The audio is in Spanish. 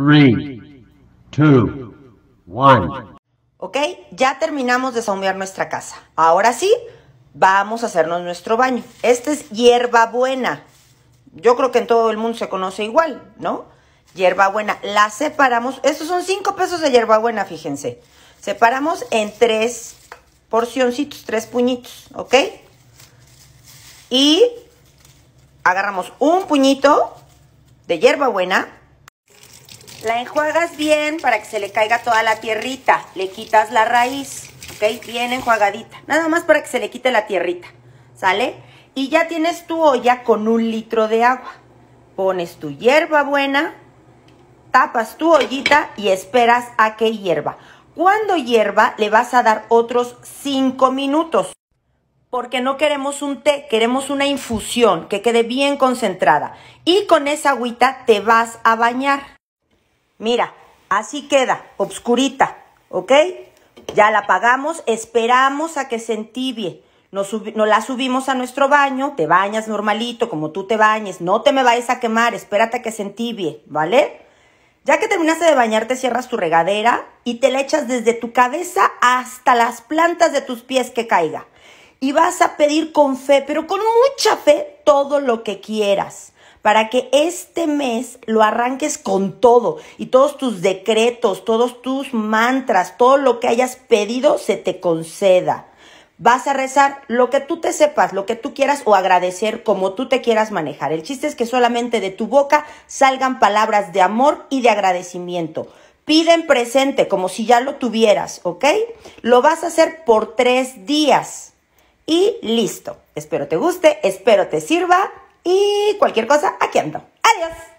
3, 2, 1. Ok, ya terminamos de saumear nuestra casa. Ahora sí, vamos a hacernos nuestro baño. Esta es hierbabuena. Yo creo que en todo el mundo se conoce igual, ¿no? Hierbabuena. La separamos. Estos son 5 pesos de hierbabuena, fíjense. Separamos en tres porcioncitos, tres puñitos, ¿ok? Y agarramos un puñito de hierbabuena la enjuagas bien para que se le caiga toda la tierrita. Le quitas la raíz, ¿ok? Bien enjuagadita. Nada más para que se le quite la tierrita, ¿sale? Y ya tienes tu olla con un litro de agua. Pones tu hierba buena, tapas tu ollita y esperas a que hierva. Cuando hierva, le vas a dar otros 5 minutos. Porque no queremos un té, queremos una infusión que quede bien concentrada. Y con esa agüita te vas a bañar. Mira, así queda, obscurita, ¿ok? Ya la apagamos, esperamos a que se entibie. no la subimos a nuestro baño, te bañas normalito, como tú te bañes, no te me vayas a quemar, espérate a que se entibie, ¿vale? Ya que terminaste de bañarte, cierras tu regadera y te la echas desde tu cabeza hasta las plantas de tus pies que caiga. Y vas a pedir con fe, pero con mucha fe, todo lo que quieras para que este mes lo arranques con todo y todos tus decretos, todos tus mantras, todo lo que hayas pedido se te conceda. Vas a rezar lo que tú te sepas, lo que tú quieras o agradecer como tú te quieras manejar. El chiste es que solamente de tu boca salgan palabras de amor y de agradecimiento. Piden presente como si ya lo tuvieras, ¿ok? Lo vas a hacer por tres días. Y listo. Espero te guste, espero te sirva. Y cualquier cosa, aquí ando. Adiós.